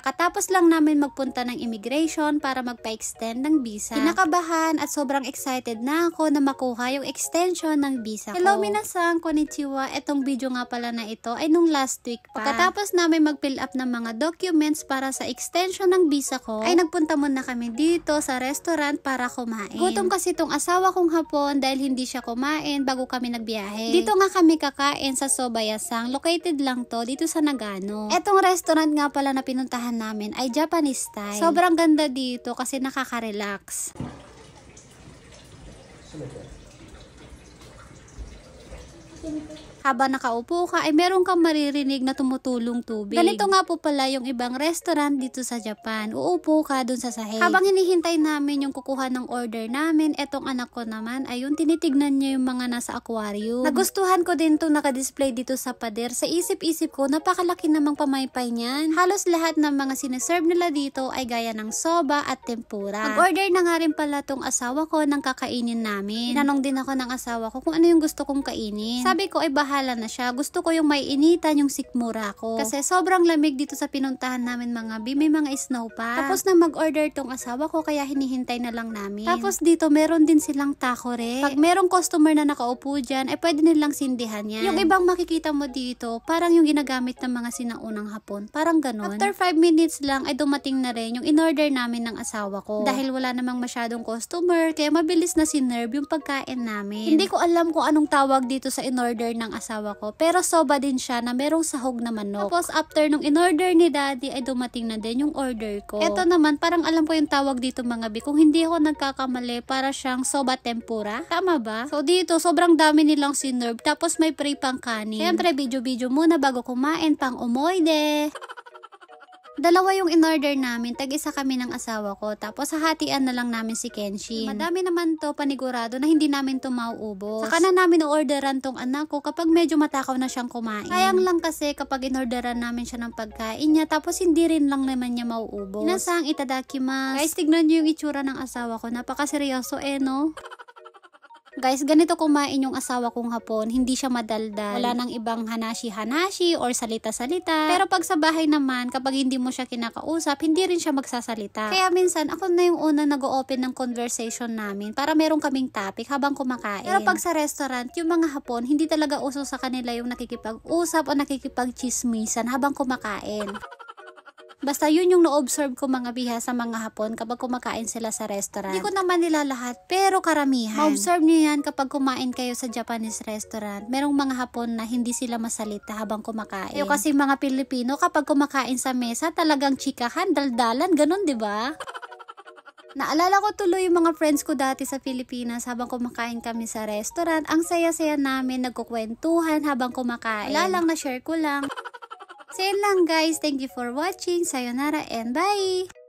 高 Kakatapos lang namin magpunta ng immigration para magpa-extend ng visa. Kinakabahan at sobrang excited na ako na makuha yung extension ng visa ko. Hello minasang, konnichiwa. Etong video nga pala na ito ay nung last week pa. Pagkatapos namin mag-fill up ng mga documents para sa extension ng visa ko, ay nagpunta muna kami dito sa restaurant para kumain. Gutom kasi itong asawa kong hapon dahil hindi siya kumain bago kami nagbiyahe. Dito nga kami kakain sa Sobayasang. Located lang to dito sa Nagano. Etong restaurant nga pala na pinuntahan namin namin ay Japanese style. Sobrang ganda dito kasi nakaka-relax. Habang nakaupo ka, ay meron kang maririnig na tumutulong tubig. Ganito nga po pala yung ibang restaurant dito sa Japan. Uupo ka dun sa sahig. Habang hinihintay namin yung kukuha ng order namin, etong anak ko naman, ayun, tinitignan niya yung mga nasa aquarium. Nagustuhan ko din to nakadisplay dito sa pader. Sa isip-isip ko, napakalaki namang pamaypay niyan. Halos lahat ng mga sineserve nila dito ay gaya ng soba at tempura. mag order na nga rin pala tong asawa ko ng kakainin namin. Tinanong din ako ng asawa ko kung ano yung gusto kong kainin. Sabi sabi ko ay bahala na siya. Gusto ko yung may initan yung sikmura ko. Kasi sobrang lamig dito sa pinuntahan namin mga B. May mga snow pa. Tapos na mag-order tong asawa ko kaya hinihintay na lang namin. Tapos dito meron din silang takore. Pag merong customer na nakaupo dyan, ay eh, pwede nilang sindihan yan. Yung ibang makikita mo dito, parang yung ginagamit ng mga sinaunang hapon. Parang ganun. After 5 minutes lang ay dumating na rin yung in-order namin ng asawa ko. Dahil wala namang masyadong customer, kaya mabilis na sinerve yung pagkain namin. Hindi ko alam kung anong tawag dito sa in in-order ng asawa ko. Pero soba din siya na merong sahog na manok. Tapos after nung in-order ni daddy ay dumating na din yung order ko. Ito naman, parang alam ko yung tawag dito mga bi. Kung hindi ako nagkakamali, para siyang soba tempura. Tama ba? So dito, sobrang dami nilang sinerve. Tapos may pre pang kanin. Siyempre, video-video muna bago kumain pang umoy de. Dalawa yung in-order namin, tag-isa kami ng asawa ko. Tapos hahatian na lang namin si Kenshin. Madami naman to panigurado na hindi namin to mauubos. Saka na namin orderan tong anak ko kapag medyo matakaw na siyang kumain. Sayang lang kasi kapag inorderan namin siya ng pagkain niya tapos hindi rin lang naman niya mauubos. Inasang itadakimasu. Guys, tignan niyo yung itsura ng asawa ko. Napakaseryoso eh no? Guys, ganito kumain yung asawa kong hapon. Hindi siya madaldal. Wala nang ibang hanashi-hanashi or salita-salita. Pero pag sa bahay naman, kapag hindi mo siya kinakausap, hindi rin siya magsasalita. Kaya minsan, ako na yung una nag-open ng conversation namin para meron kaming topic habang kumakain. Pero pag sa restaurant, yung mga hapon, hindi talaga uso sa kanila yung nakikipag-usap o nakikipag-chismisan habang kumakain. Basta yun yung na-observe ko mga biha sa mga hapon kapag kumakain sila sa restaurant. Hindi ko naman nila lahat, pero karamihan. Ma-observe nyo yan kapag kumain kayo sa Japanese restaurant. Merong mga hapon na hindi sila masalita habang kumakain. Yung kasi mga Pilipino kapag kumakain sa mesa, talagang chikahan, daldalan, ganun ba? Diba? Naalala ko tuloy yung mga friends ko dati sa Pilipinas habang kumakain kami sa restaurant. Ang saya-saya namin, nagkukwentuhan habang kumakain. Wala lang, na-share ko lang. So, lang guys. Thank you for watching. Sayonara and bye!